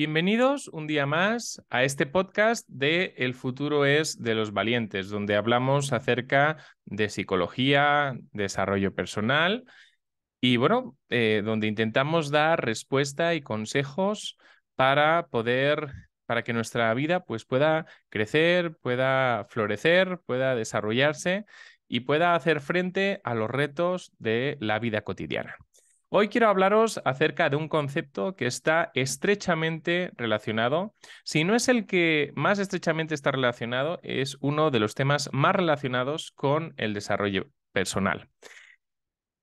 Bienvenidos un día más a este podcast de El futuro es de los valientes, donde hablamos acerca de psicología, desarrollo personal y bueno, eh, donde intentamos dar respuesta y consejos para poder, para que nuestra vida pues pueda crecer, pueda florecer, pueda desarrollarse y pueda hacer frente a los retos de la vida cotidiana. Hoy quiero hablaros acerca de un concepto que está estrechamente relacionado. Si no es el que más estrechamente está relacionado, es uno de los temas más relacionados con el desarrollo personal.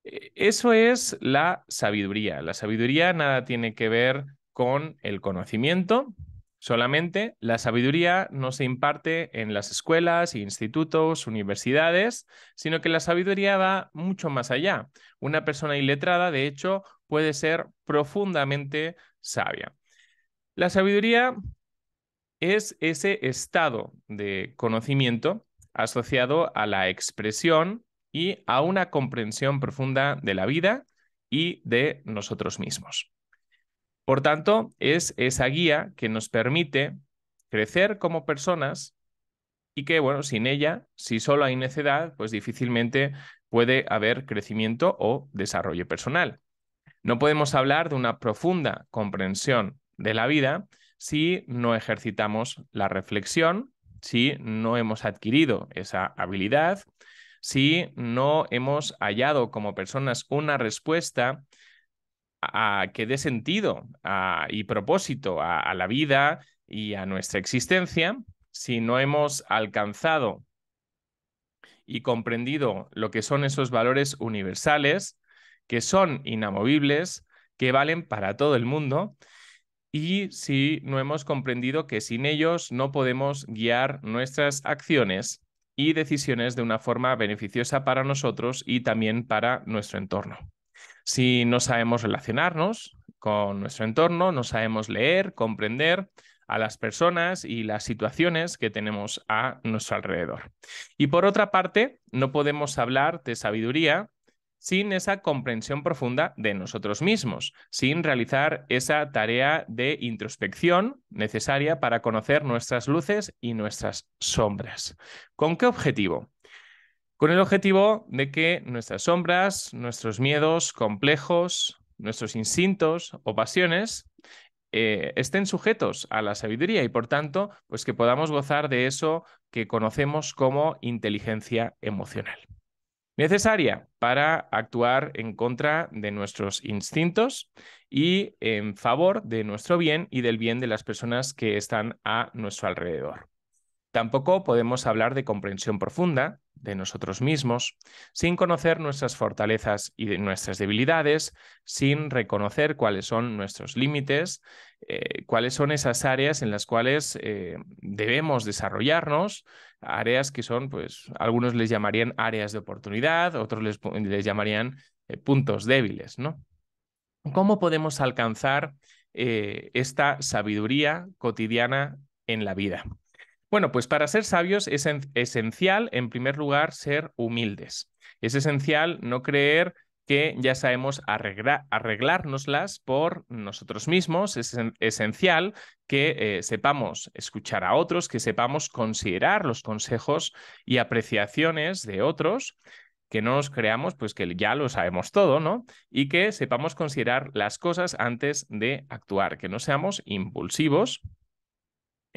E-, eso es la sabiduría. La sabiduría nada tiene que ver con el conocimiento, Solamente la sabiduría no se imparte en las escuelas, institutos, universidades, sino que la sabiduría va mucho más allá. Una persona iletrada, de hecho, puede ser profundamente sabia. La sabiduría es ese estado de conocimiento asociado a la expresión y a una comprensión profunda de la vida y de nosotros mismos. Por tanto, es esa guía que nos permite crecer como personas y que, bueno, sin ella, si solo hay necedad, pues difícilmente puede haber crecimiento o desarrollo personal. No podemos hablar de una profunda comprensión de la vida si no ejercitamos la reflexión, si no hemos adquirido esa habilidad, si no hemos hallado como personas una respuesta a, que dé sentido y propósito a la vida y a nuestra existencia, si no hemos alcanzado y comprendido lo que son esos valores universales, que son inamovibles, que valen para todo el mundo, y si no hemos comprendido que sin ellos no podemos guiar nuestras acciones y decisiones de una forma beneficiosa para nosotros y también para nuestro entorno si no sabemos relacionarnos con nuestro entorno, no sabemos leer, comprender a las personas y las situaciones que tenemos a nuestro alrededor. Y por otra parte, no podemos hablar de sabiduría sin esa comprensión profunda de nosotros mismos, sin realizar esa tarea de introspección necesaria para conocer nuestras luces y nuestras sombras. ¿Con qué objetivo? con el objetivo de que nuestras sombras, nuestros miedos, complejos, nuestros instintos o pasiones eh, estén sujetos a la sabiduría y por tanto, pues que podamos gozar de eso que conocemos como inteligencia emocional. Necesaria para actuar en contra de nuestros instintos y en favor de nuestro bien y del bien de las personas que están a nuestro alrededor. Tampoco podemos hablar de comprensión profunda de nosotros mismos sin conocer nuestras fortalezas y nuestras debilidades, sin reconocer cuáles son nuestros límites, eh, cuáles son esas áreas en las cuales eh, debemos desarrollarnos, áreas que son, pues, algunos les llamarían áreas de oportunidad, otros les, llamarían eh, puntos débiles, ¿no? ¿Cómo podemos alcanzar esta sabiduría cotidiana en la vida? Bueno, pues para ser sabios es esencial, en primer lugar, ser humildes. Es esencial no creer que ya sabemos arreglárnoslas por nosotros mismos. Es esencial que eh, sepamos escuchar a otros, que sepamos considerar los consejos y apreciaciones de otros, que no nos creamos pues que ya lo sabemos todo, ¿no? Y que sepamos considerar las cosas antes de actuar, que no seamos impulsivos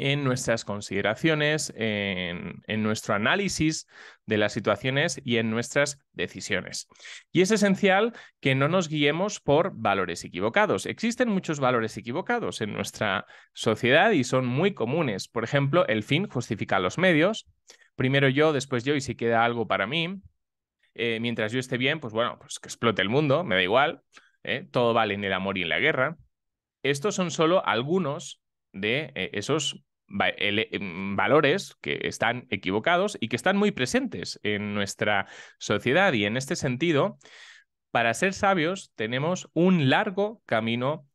en nuestras consideraciones, en, nuestro análisis de las situaciones y en nuestras decisiones. Y es esencial que no nos guiemos por valores equivocados. Existen muchos valores equivocados en nuestra sociedad y son muy comunes. Por ejemplo, el fin justifica los medios. Primero yo, después yo y si queda algo para mí. Eh, mientras yo esté bien, pues bueno, pues que explote el mundo, me da igual. ¿eh? Todo vale en el amor y en la guerra. Estos son solo algunos de eh, esos Em, valores que están equivocados y que están muy presentes en nuestra sociedad. Y en este sentido, para ser sabios tenemos un largo camino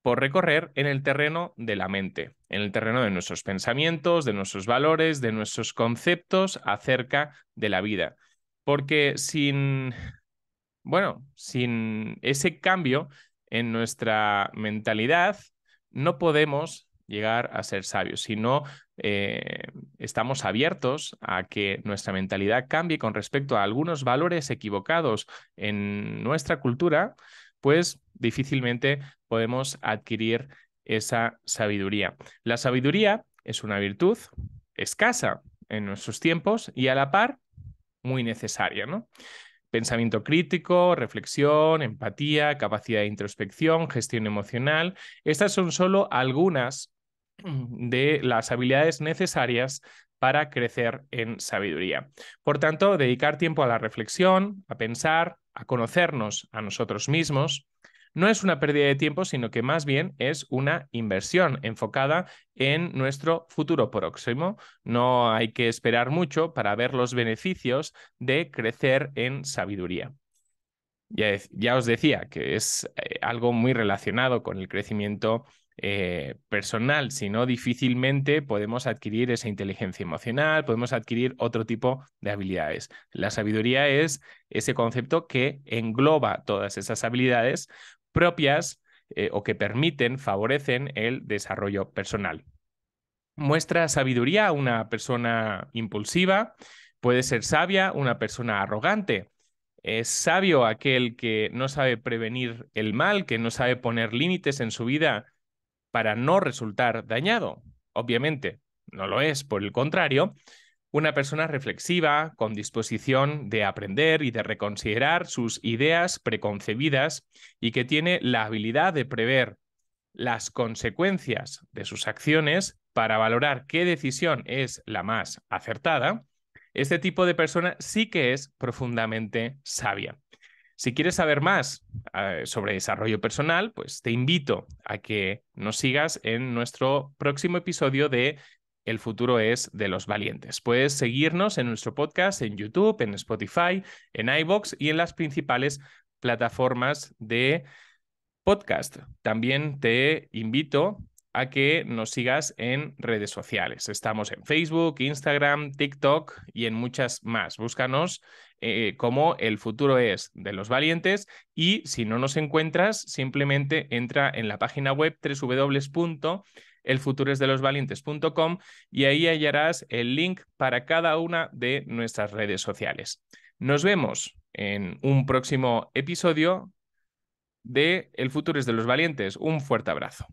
por recorrer en el terreno de la mente, en el terreno de nuestros pensamientos, de nuestros valores, de nuestros conceptos acerca de la vida. Porque sin, bueno, sin ese cambio en nuestra mentalidad, no podemos llegar a ser sabios, si no eh, estamos abiertos a que nuestra mentalidad cambie con respecto a algunos valores equivocados en nuestra cultura, pues difícilmente podemos adquirir esa sabiduría. La sabiduría es una virtud escasa en nuestros tiempos y a la par muy necesaria, ¿no? pensamiento crítico, reflexión, empatía, capacidad de introspección, gestión emocional. Estas son solo algunas de las habilidades necesarias para crecer en sabiduría. Por tanto, dedicar tiempo a la reflexión, a pensar, a conocernos a nosotros mismos, no es una pérdida de tiempo, sino que más bien es una inversión enfocada en nuestro futuro próximo. No hay que esperar mucho para ver los beneficios de crecer en sabiduría. Ya, os decía que es eh, algo muy relacionado con el crecimiento eh, personal, sino difícilmente podemos adquirir esa inteligencia emocional, podemos adquirir otro tipo de habilidades. La sabiduría es ese concepto que engloba todas esas habilidades propias eh, o que permiten, favorecen el desarrollo personal. Muestra sabiduría una persona impulsiva, puede ser sabia una persona arrogante. Es sabio aquel que no sabe prevenir el mal, que no sabe poner límites en su vida para no resultar dañado. Obviamente, no lo es, por el contrario, una persona reflexiva, con disposición de aprender y de reconsiderar sus ideas preconcebidas y que tiene la habilidad de prever las consecuencias de sus acciones para valorar qué decisión es la más acertada, este tipo de persona sí que es profundamente sabia. Si quieres saber más ah, sobre desarrollo personal, pues te invito a que nos sigas en nuestro próximo episodio de El futuro es de los valientes. Puedes seguirnos en nuestro podcast, en YouTube, en Spotify, en iBox y en las principales plataformas de podcast. También te invito a que nos sigas en redes sociales. Estamos en Facebook, Instagram, TikTok y en muchas más. Búscanos eh, como el futuro es de los valientes y si no nos encuentras, simplemente entra en la página web www.elfuturesdelosvalientes.com y ahí hallarás el link para cada una de nuestras redes sociales. Nos vemos en un próximo episodio de El futuro es de los valientes. Un fuerte abrazo.